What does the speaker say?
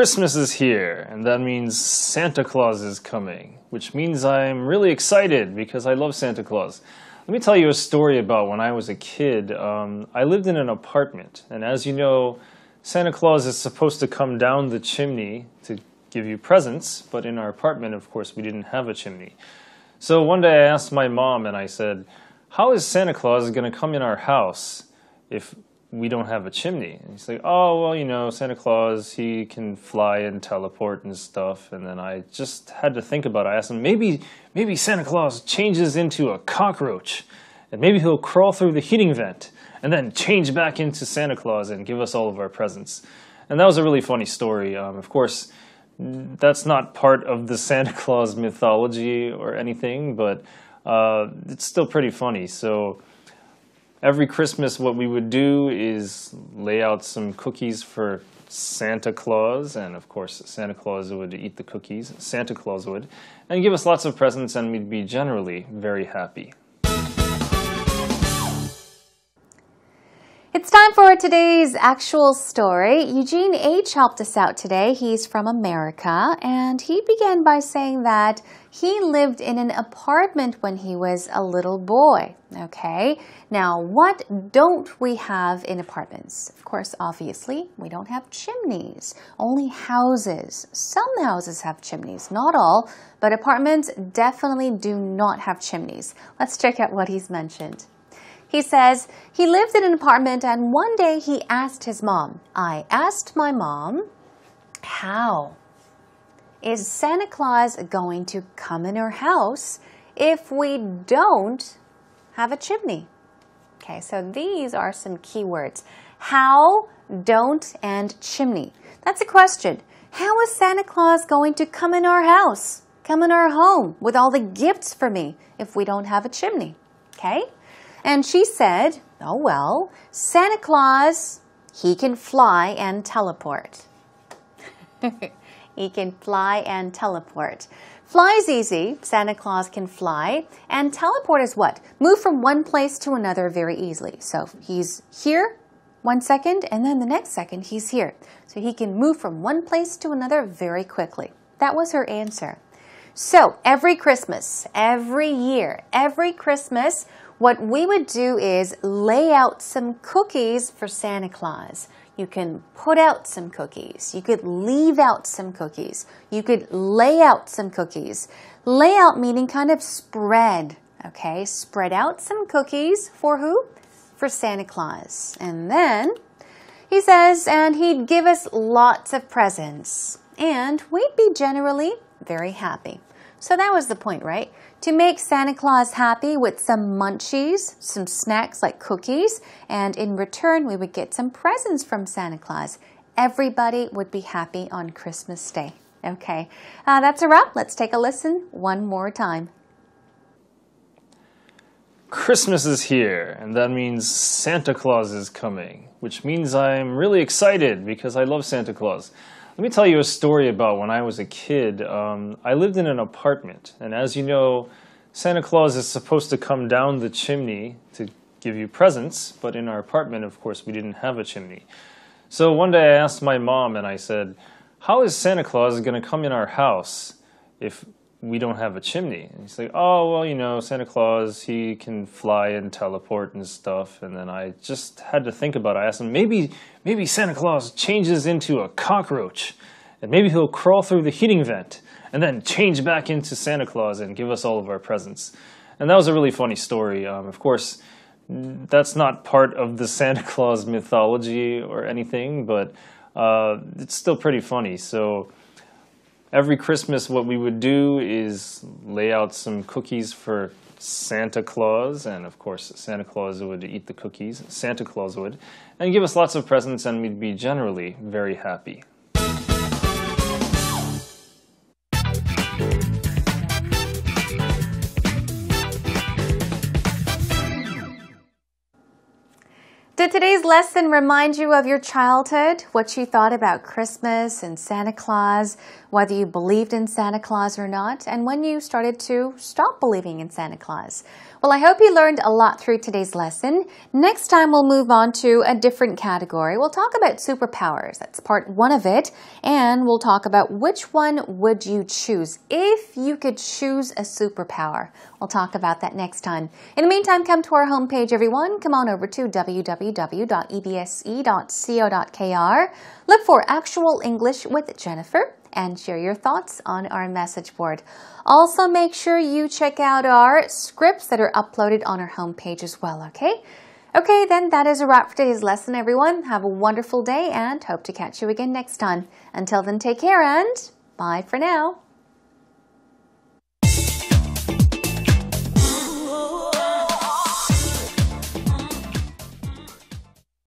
Christmas is here, and that means Santa Claus is coming, which means I'm really excited because I love Santa Claus. Let me tell you a story about when I was a kid. Um, I lived in an apartment, and as you know, Santa Claus is supposed to come down the chimney to give you presents, but in our apartment, of course, we didn't have a chimney. So one day I asked my mom, and I said, How is Santa Claus going to come in our house if we don't have a chimney. And he's like, oh, well, you know, Santa Claus, he can fly and teleport and stuff. And then I just had to think about it. I asked him, maybe, maybe Santa Claus changes into a cockroach. And maybe he'll crawl through the heating vent and then change back into Santa Claus and give us all of our presents. And that was a really funny story. Um, of course, that's not part of the Santa Claus mythology or anything, but uh, it's still pretty funny. So every Christmas, what we would do is lay out some cookies for Santa Claus, and of course, Santa Claus would eat the cookies, Santa Claus would, and give us lots of presents, and we'd be generally very happy. It's time for today's actual story. Eugene H. helped us out today. He's from America, and he began by saying that he lived in an apartment when he was a little boy. Okay, now what don't we have in apartments? Of course, obviously, we don't have chimneys, only houses. Some houses have chimneys, not all, but apartments definitely do not have chimneys. Let's check out what he's mentioned. He says he lived in an apartment and one day he asked his mom, I asked my mom, how is Santa Claus going to come in our house if we don't have a chimney? Okay, so these are some keywords. How, don't, and chimney. That's a question. How is Santa Claus going to come in our house, come in our home with all the gifts for me if we don't have a chimney? Okay? And she said, Oh, well, Santa Claus, he can fly and teleport. he can fly and teleport. Fly is easy. Santa Claus can fly. And teleport is what? Move from one place to another very easily. So he's here one second, and then the next second he's here. So he can move from one place to another very quickly. That was her answer. So every Christmas, every year, every Christmas, what we would do is lay out some cookies for Santa Claus. You can put out some cookies. You could leave out some cookies. You could lay out some cookies. Lay out meaning kind of spread, okay? Spread out some cookies for who? For Santa Claus. And then he says, and he'd give us lots of presents. And we'd be generally very happy. So that was the point, right? To make Santa Claus happy with some munchies, some snacks like cookies, and in return, we would get some presents from Santa Claus. Everybody would be happy on Christmas Day. Okay, uh, that's a wrap. Let's take a listen one more time. Christmas is here, and that means Santa Claus is coming, which means I'm really excited because I love Santa Claus. Let me tell you a story about when I was a kid. Um, I lived in an apartment, and as you know, Santa Claus is supposed to come down the chimney to give you presents, but in our apartment, of course, we didn't have a chimney. So one day I asked my mom, and I said, How is Santa Claus going to come in our house if we don't have a chimney. And he's like, oh, well, you know, Santa Claus, he can fly and teleport and stuff. And then I just had to think about it. I asked him, maybe, maybe Santa Claus changes into a cockroach. And maybe he'll crawl through the heating vent and then change back into Santa Claus and give us all of our presents. And that was a really funny story. Um, of course, that's not part of the Santa Claus mythology or anything, but uh, it's still pretty funny. So every Christmas, what we would do is lay out some cookies for Santa Claus, and of course, Santa Claus would eat the cookies, Santa Claus would, and give us lots of presents, and we'd be generally very happy. Did today's lesson remind you of your childhood? What you thought about Christmas and Santa Claus? Whether you believed in Santa Claus or not? And when you started to stop believing in Santa Claus? Well, I hope you learned a lot through today's lesson. Next time, we'll move on to a different category. We'll talk about superpowers. That's part one of it. And we'll talk about which one would you choose if you could choose a superpower. We'll talk about that next time. In the meantime, come to our homepage, everyone. Come on over to www www.ebsc.co.kr. Look for Actual English with Jennifer and share your thoughts on our message board. Also, make sure you check out our scripts that are uploaded on our homepage as well, okay? Okay, then that is a wrap for today's lesson, everyone. Have a wonderful day and hope to catch you again next time. Until then, take care and bye for now.